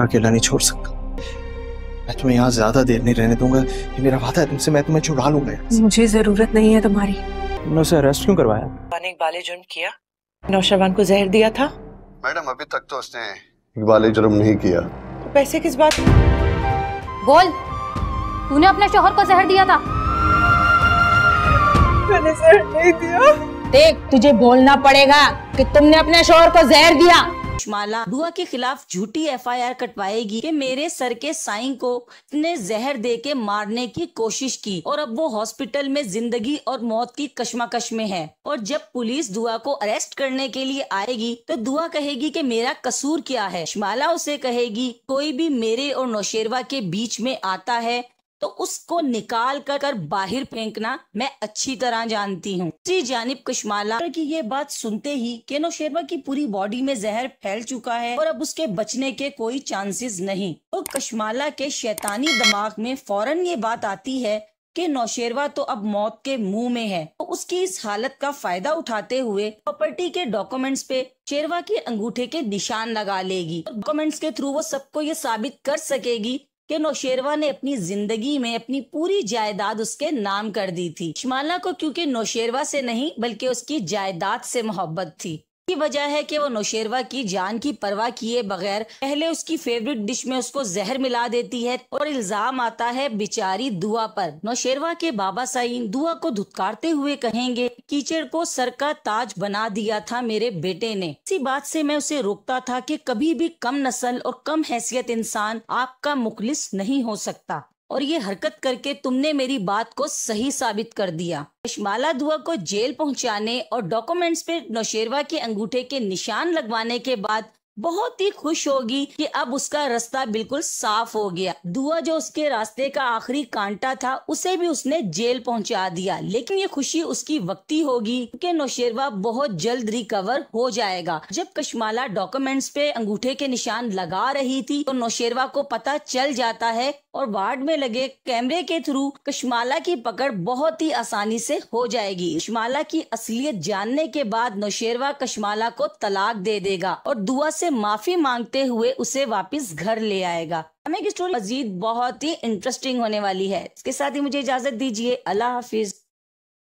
का अकेला नहीं छोड़ सकता मैं तुम्हें यहाँ ज्यादा देर नहीं रहने दूंगा ये मेरा वादा है तुमसे मैं तुम्हें छुड़ा लूंगा मुझे जरूरत नहीं है तुम्हारी तुमने उसे अरेस्ट क्यों करवाया मैंने इकबाल जुर्म किया नौशरवान को जहर दिया था मैडम अभी तक तो उसने इकबाल जुर्म नहीं किया तो पैसे किस बात बोल तूने अपने शोहर को जहर दिया था मैंने जहर नहीं दिया देख तुझे बोलना पड़ेगा कि तुमने अपने शोहर को जहर दिया माला दुआ के खिलाफ झूठी एफआईआर कटवाएगी कि मेरे सर के साई को ने जहर दे के मारने की कोशिश की और अब वो हॉस्पिटल में जिंदगी और मौत की कश्मकश में है और जब पुलिस दुआ को अरेस्ट करने के लिए आएगी तो दुआ कहेगी कि मेरा कसूर क्या है शुमाला उसे कहेगी कोई भी मेरे और नौशेरवा के बीच में आता है तो उसको निकाल कर, कर बाहर फेंकना मैं अच्छी तरह जानती हूँ जी जानब कुशमाला की ये बात सुनते ही केनो शर्मा की पूरी बॉडी में जहर फैल चुका है और अब उसके बचने के कोई चांसेस नहीं तो कशमाला के शैतानी दिमाग में फौरन ये बात आती है कि नौशेरवा तो अब मौत के मुंह में है तो उसकी इस हालत का फायदा उठाते हुए प्रॉपर्टी के डॉक्यूमेंट्स पे शेरवा के अंगूठे के निशान लगा लेगी डॉक्यूमेंट्स के थ्रू वो सबको ये साबित कर सकेगी कि नौशेरवा ने अपनी जिंदगी में अपनी पूरी जायदाद उसके नाम कर दी थी शमाला को क्योंकि नौशेरवा से नहीं बल्कि उसकी जायदाद से मोहब्बत थी की वजह है कि वो नौशेरवा की जान की परवाह किए बगैर पहले उसकी फेवरेट डिश में उसको जहर मिला देती है और इल्जाम आता है बिचारी दुआ पर नौशेरवा के बाबा साइन दुआ को धुतकारते हुए कहेंगे कीचड़ को सर का ताज बना दिया था मेरे बेटे ने इसी बात से मैं उसे रोकता था कि कभी भी कम नस्ल और कम हैसियत इंसान आपका मुखलिस नहीं हो सकता और ये हरकत करके तुमने मेरी बात को सही साबित कर दिया कशमाला दुआ को जेल पहुंचाने और डॉक्यूमेंट्स पे नौशेरवा के अंगूठे के निशान लगवाने के बाद बहुत ही खुश होगी कि अब उसका रास्ता बिल्कुल साफ हो गया दुआ जो उसके रास्ते का आखिरी कांटा था उसे भी उसने जेल पहुंचा दिया लेकिन ये खुशी उसकी वक्ती होगी कि नौशेरवा बहुत जल्द रिकवर हो जाएगा जब कश्माला डॉक्यूमेंट्स पे अंगूठे के निशान लगा रही थी तो नौशेरवा को पता चल जाता है और वार्ड में लगे कैमरे के थ्रू कश्माला की पकड़ बहुत ही आसानी से हो जाएगी कश्माला की असलियत जानने के बाद नौशेरवा कश्माला को तलाक दे देगा और दुआ से माफी मांगते हुए उसे वापस घर ले आएगा हमें की स्टोरी मजीद बहुत ही इंटरेस्टिंग होने वाली है इसके साथ ही मुझे इजाजत दीजिए अल्लाह हाफिज